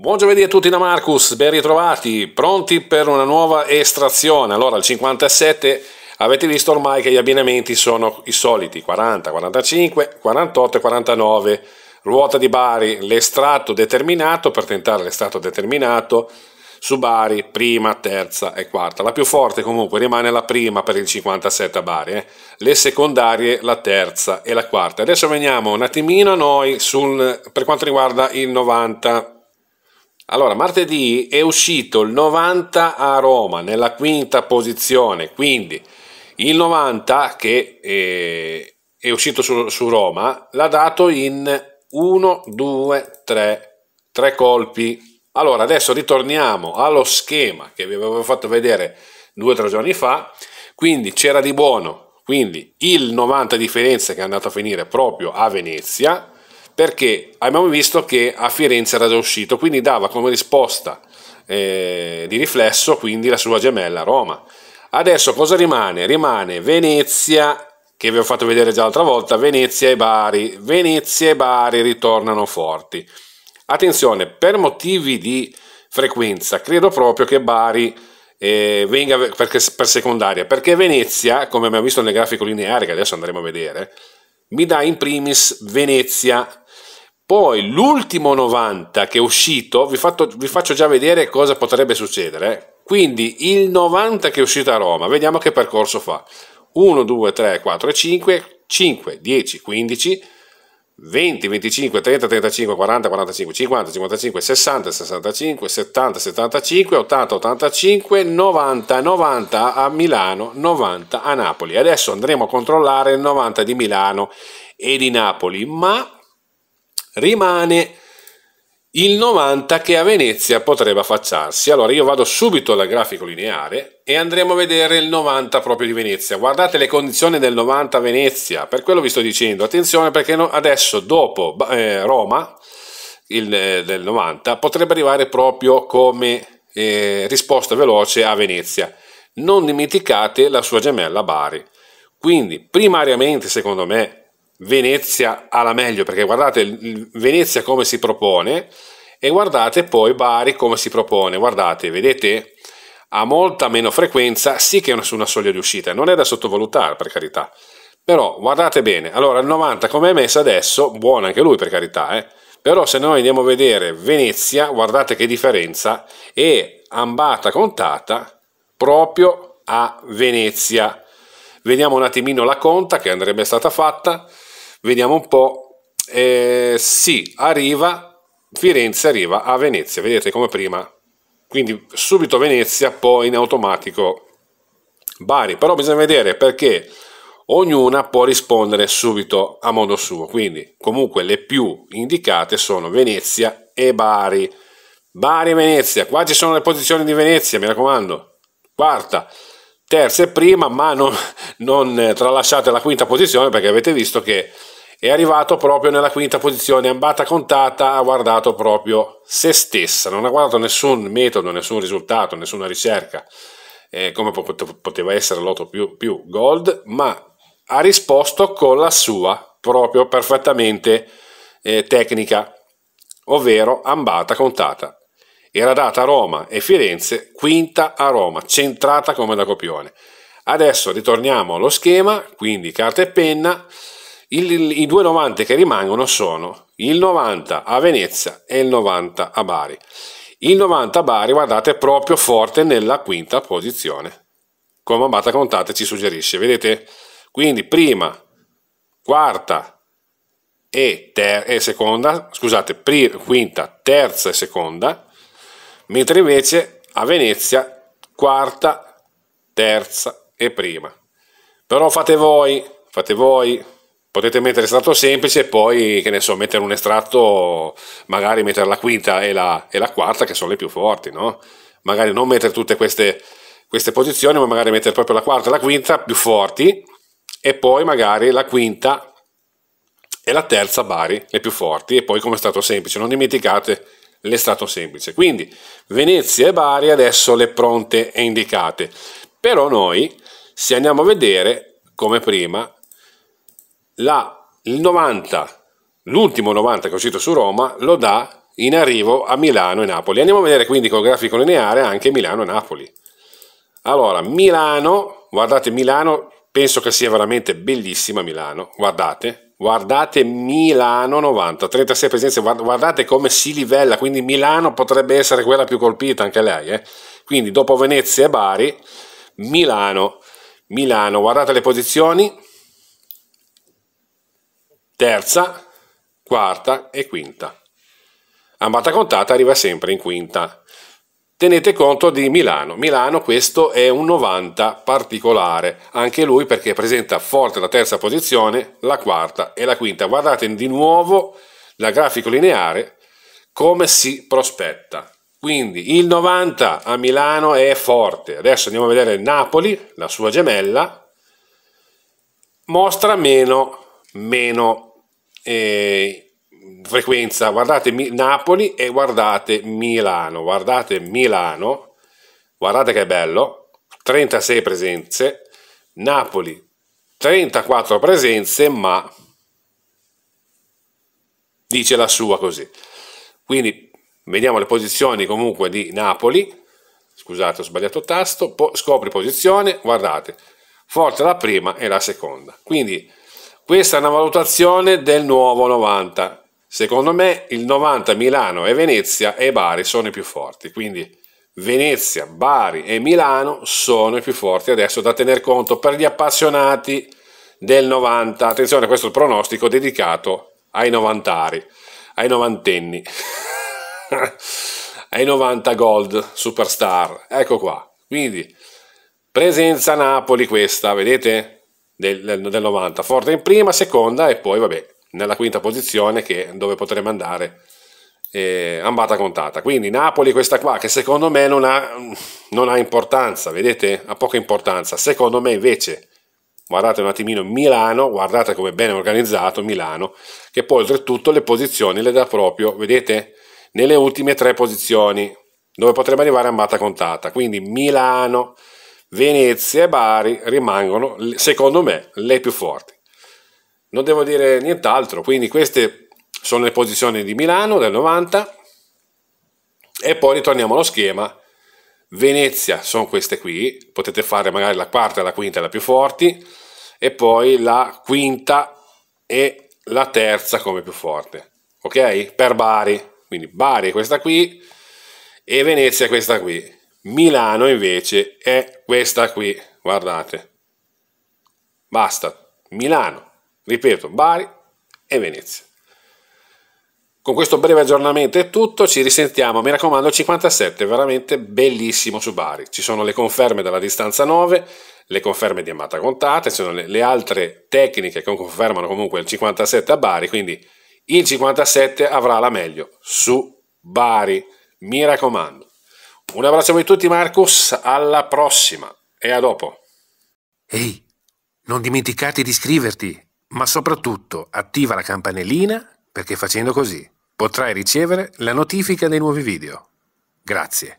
Buon giovedì a tutti da Marcus, ben ritrovati, pronti per una nuova estrazione. Allora, il 57 avete visto ormai che gli abbinamenti sono i soliti, 40, 45, 48 e 49. Ruota di Bari, l'estratto determinato, per tentare l'estratto determinato, su Bari, prima, terza e quarta. La più forte comunque rimane la prima per il 57 a Bari, eh? le secondarie la terza e la quarta. Adesso veniamo un attimino a noi sul, per quanto riguarda il 90 allora, martedì è uscito il 90 a Roma nella quinta posizione, quindi il 90 che è, eh, è uscito su, su Roma l'ha dato in 1, 2, 3, 3 colpi. Allora, adesso ritorniamo allo schema che vi avevo fatto vedere due o tre giorni fa, quindi c'era di buono, quindi il 90 di Firenze che è andato a finire proprio a Venezia, perché abbiamo visto che a Firenze era già uscito, quindi dava come risposta eh, di riflesso quindi la sua gemella Roma. Adesso cosa rimane? Rimane Venezia, che vi ho fatto vedere già l'altra volta, Venezia e Bari. Venezia e Bari ritornano forti. Attenzione, per motivi di frequenza, credo proprio che Bari eh, venga per, per secondaria, perché Venezia, come abbiamo visto nel grafico lineare che adesso andremo a vedere, mi dà in primis Venezia poi l'ultimo 90 che è uscito, vi, fatto, vi faccio già vedere cosa potrebbe succedere. Eh. Quindi il 90 che è uscito a Roma, vediamo che percorso fa. 1, 2, 3, 4 5, 5, 10, 15, 20, 25, 30, 35, 40, 45, 50, 55, 60, 65, 70, 75, 80, 85, 90, 90 a Milano, 90 a Napoli. Adesso andremo a controllare il 90 di Milano e di Napoli, ma rimane il 90 che a Venezia potrebbe affacciarsi. Allora io vado subito al grafico lineare e andremo a vedere il 90 proprio di Venezia. Guardate le condizioni del 90 a Venezia, per quello vi sto dicendo, attenzione perché adesso dopo eh, Roma il, eh, del 90 potrebbe arrivare proprio come eh, risposta veloce a Venezia. Non dimenticate la sua gemella Bari. Quindi primariamente secondo me Venezia alla meglio, perché guardate Venezia come si propone e guardate poi Bari come si propone, guardate, vedete? Ha molta meno frequenza, sì che è su una soglia di uscita, non è da sottovalutare per carità, però guardate bene, allora il 90 come è messo adesso, buono anche lui per carità, eh? però se noi andiamo a vedere Venezia, guardate che differenza, è ambata contata proprio a Venezia. Vediamo un attimino la conta che andrebbe stata fatta, Vediamo un po'. Eh, sì, arriva, Firenze arriva a Venezia, vedete come prima. Quindi subito Venezia, poi in automatico Bari. Però bisogna vedere perché ognuna può rispondere subito a modo suo. Quindi comunque le più indicate sono Venezia e Bari. Bari e Venezia, qua ci sono le posizioni di Venezia, mi raccomando. Quarta, terza e prima, ma non, non eh, tralasciate la quinta posizione perché avete visto che è arrivato proprio nella quinta posizione, ambata contata, ha guardato proprio se stessa, non ha guardato nessun metodo, nessun risultato, nessuna ricerca, eh, come poteva essere l'otto più, più gold, ma ha risposto con la sua proprio perfettamente eh, tecnica, ovvero ambata contata. Era data a Roma e Firenze, quinta a Roma, centrata come da copione. Adesso ritorniamo allo schema, quindi carta e penna. Il, il, I due 90 che rimangono sono il 90 a Venezia e il 90 a Bari. Il 90 a Bari, guardate, è proprio forte nella quinta posizione, come Ambata Contate ci suggerisce. Vedete? Quindi prima, quarta e, ter- e seconda, scusate, pri- quinta, terza e seconda, mentre invece a Venezia quarta, terza e prima. Però fate voi, fate voi, potete mettere estratto semplice e poi, che ne so, mettere un estratto, magari mettere la quinta e la, e la quarta che sono le più forti, no? Magari non mettere tutte queste, queste posizioni, ma magari mettere proprio la quarta e la quinta più forti e poi magari la quinta e la terza Bari, le più forti, e poi come stato semplice, non dimenticate l'estratto semplice. Quindi Venezia e Bari adesso le pronte e indicate. Però noi, se andiamo a vedere, come prima, la, il 90, l'ultimo 90 che è uscito su Roma, lo dà in arrivo a Milano e Napoli. Andiamo a vedere quindi col grafico lineare anche Milano e Napoli. Allora, Milano, guardate Milano, penso che sia veramente bellissima Milano, guardate, Guardate Milano 90, 36 presenze, guardate come si livella, quindi Milano potrebbe essere quella più colpita anche lei. Eh? Quindi dopo Venezia e Bari, Milano, Milano, guardate le posizioni, terza, quarta e quinta. Ambata contata arriva sempre in quinta. Tenete conto di Milano. Milano questo è un 90 particolare, anche lui perché presenta forte la terza posizione, la quarta e la quinta. Guardate di nuovo la grafico lineare come si prospetta. Quindi il 90 a Milano è forte. Adesso andiamo a vedere Napoli, la sua gemella, mostra meno, meno eh, frequenza, guardate Napoli e guardate Milano, guardate Milano, guardate che bello, 36 presenze, Napoli 34 presenze, ma dice la sua così. Quindi vediamo le posizioni comunque di Napoli, scusate ho sbagliato tasto, po scopri posizione, guardate, forte la prima e la seconda. Quindi questa è una valutazione del nuovo 90 Secondo me il 90 Milano e Venezia e Bari sono i più forti, quindi Venezia, Bari e Milano sono i più forti adesso da tener conto per gli appassionati del 90. Attenzione, questo è il pronostico dedicato ai novantari, ai novantenni, ai 90 gold superstar. Ecco qua. Quindi presenza Napoli questa, vedete? Del, del 90, forte in prima, seconda e poi vabbè, nella quinta posizione che, dove potremmo andare eh, ambata contata. Quindi Napoli questa qua che secondo me non ha, non ha importanza, vedete? Ha poca importanza. Secondo me invece, guardate un attimino Milano, guardate come è ben organizzato Milano, che poi oltretutto le posizioni le dà proprio, vedete? Nelle ultime tre posizioni, dove potremmo arrivare ambata contata. Quindi Milano, Venezia e Bari rimangono, secondo me, le più forti. Non devo dire nient'altro, quindi queste sono le posizioni di Milano del 90 e poi ritorniamo allo schema. Venezia sono queste qui, potete fare magari la quarta, la quinta, la più forti e poi la quinta e la terza come più forte, ok? Per Bari, quindi Bari è questa qui e Venezia è questa qui. Milano invece è questa qui, guardate. Basta, Milano ripeto, Bari e Venezia. Con questo breve aggiornamento è tutto, ci risentiamo, mi raccomando il 57 è veramente bellissimo su Bari, ci sono le conferme della distanza 9, le conferme di Amata Contata, ci sono le, le altre tecniche che confermano comunque il 57 a Bari, quindi il 57 avrà la meglio su Bari, mi raccomando. Un abbraccio a tutti Marcus, alla prossima e a dopo. Ehi, non dimenticate di iscriverti ma soprattutto attiva la campanellina perché facendo così potrai ricevere la notifica dei nuovi video. Grazie.